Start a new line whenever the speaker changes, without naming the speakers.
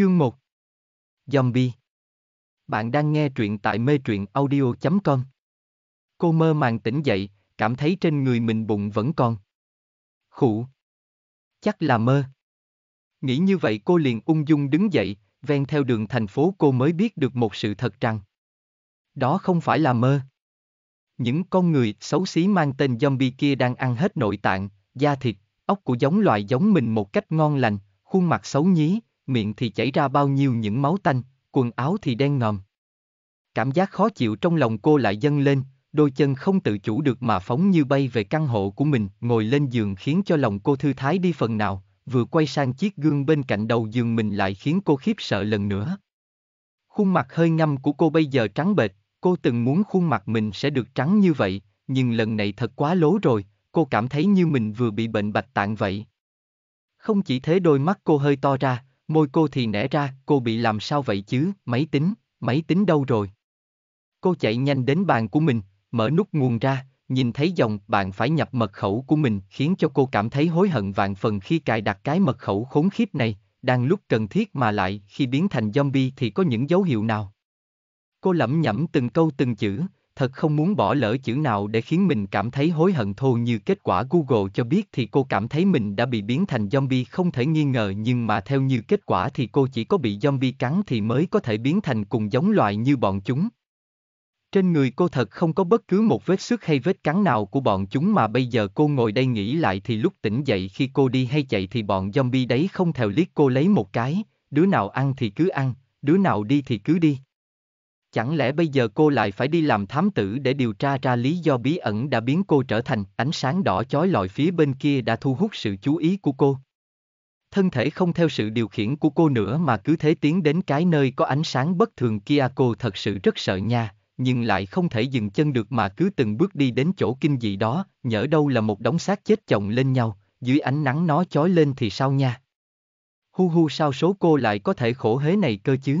Chương 1 Zombie Bạn đang nghe truyện tại mê truyện audio.com Cô mơ màng tỉnh dậy, cảm thấy trên người mình bụng vẫn còn. Khủ Chắc là mơ. Nghĩ như vậy cô liền ung dung đứng dậy, ven theo đường thành phố cô mới biết được một sự thật rằng Đó không phải là mơ. Những con người xấu xí mang tên zombie kia đang ăn hết nội tạng, da thịt, ốc của giống loài giống mình một cách ngon lành, khuôn mặt xấu nhí, miệng thì chảy ra bao nhiêu những máu tanh, quần áo thì đen ngòm. Cảm giác khó chịu trong lòng cô lại dâng lên, đôi chân không tự chủ được mà phóng như bay về căn hộ của mình, ngồi lên giường khiến cho lòng cô thư thái đi phần nào, vừa quay sang chiếc gương bên cạnh đầu giường mình lại khiến cô khiếp sợ lần nữa. Khuôn mặt hơi ngâm của cô bây giờ trắng bệch, cô từng muốn khuôn mặt mình sẽ được trắng như vậy, nhưng lần này thật quá lố rồi, cô cảm thấy như mình vừa bị bệnh bạch tạng vậy. Không chỉ thế đôi mắt cô hơi to ra, Môi cô thì nẻ ra, cô bị làm sao vậy chứ, máy tính, máy tính đâu rồi? Cô chạy nhanh đến bàn của mình, mở nút nguồn ra, nhìn thấy dòng bạn phải nhập mật khẩu của mình khiến cho cô cảm thấy hối hận vạn phần khi cài đặt cái mật khẩu khốn khiếp này, đang lúc cần thiết mà lại khi biến thành zombie thì có những dấu hiệu nào? Cô lẩm nhẩm từng câu từng chữ, thật không muốn bỏ lỡ chữ nào để khiến mình cảm thấy hối hận thô như kết quả Google cho biết thì cô cảm thấy mình đã bị biến thành zombie không thể nghi ngờ nhưng mà theo như kết quả thì cô chỉ có bị zombie cắn thì mới có thể biến thành cùng giống loài như bọn chúng. Trên người cô thật không có bất cứ một vết xước hay vết cắn nào của bọn chúng mà bây giờ cô ngồi đây nghĩ lại thì lúc tỉnh dậy khi cô đi hay chạy thì bọn zombie đấy không thèo liếc cô lấy một cái, đứa nào ăn thì cứ ăn, đứa nào đi thì cứ đi. Chẳng lẽ bây giờ cô lại phải đi làm thám tử để điều tra ra lý do bí ẩn đã biến cô trở thành ánh sáng đỏ chói lọi phía bên kia đã thu hút sự chú ý của cô? Thân thể không theo sự điều khiển của cô nữa mà cứ thế tiến đến cái nơi có ánh sáng bất thường kia cô thật sự rất sợ nha, nhưng lại không thể dừng chân được mà cứ từng bước đi đến chỗ kinh dị đó, nhỡ đâu là một đống xác chết chồng lên nhau, dưới ánh nắng nó chói lên thì sao nha? Hu hu sao số cô lại có thể khổ hế này cơ chứ?